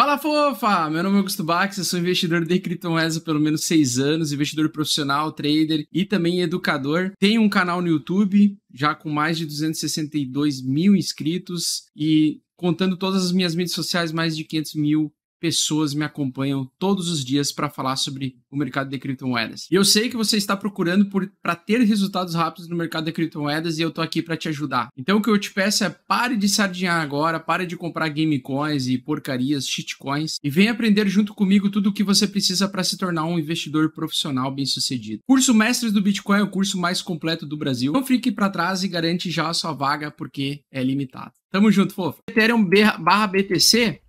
Fala fofa! Meu nome é Augusto Bax, eu sou investidor de criptomoedas há pelo menos seis anos, investidor profissional, trader e também educador. Tenho um canal no YouTube, já com mais de 262 mil inscritos e contando todas as minhas mídias sociais, mais de 500 mil pessoas me acompanham todos os dias para falar sobre o mercado de criptomoedas. E eu sei que você está procurando para ter resultados rápidos no mercado de criptomoedas e eu estou aqui para te ajudar. Então o que eu te peço é pare de sardinhar agora, pare de comprar gamecoins e porcarias, shitcoins e venha aprender junto comigo tudo o que você precisa para se tornar um investidor profissional bem-sucedido. Curso Mestres do Bitcoin é o curso mais completo do Brasil. Não fique para trás e garante já a sua vaga porque é limitado. Tamo junto, fofo. Ethereum barra BTC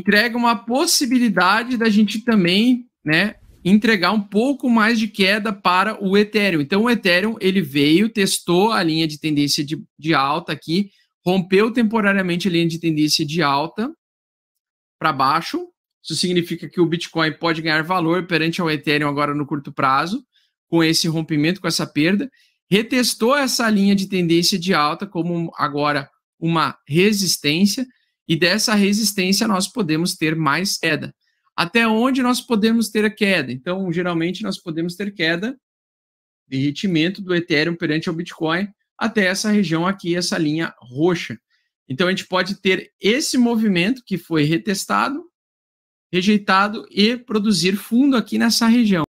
entrega uma possibilidade da gente também, né, entregar um pouco mais de queda para o Ethereum. Então, o Ethereum, ele veio, testou a linha de tendência de, de alta aqui, rompeu temporariamente a linha de tendência de alta para baixo. Isso significa que o Bitcoin pode ganhar valor perante ao Ethereum agora no curto prazo, com esse rompimento, com essa perda. Retestou essa linha de tendência de alta como agora uma resistência e dessa resistência nós podemos ter mais queda. Até onde nós podemos ter a queda? Então, geralmente nós podemos ter queda, derretimento do Ethereum perante o Bitcoin até essa região aqui, essa linha roxa. Então a gente pode ter esse movimento que foi retestado, rejeitado e produzir fundo aqui nessa região.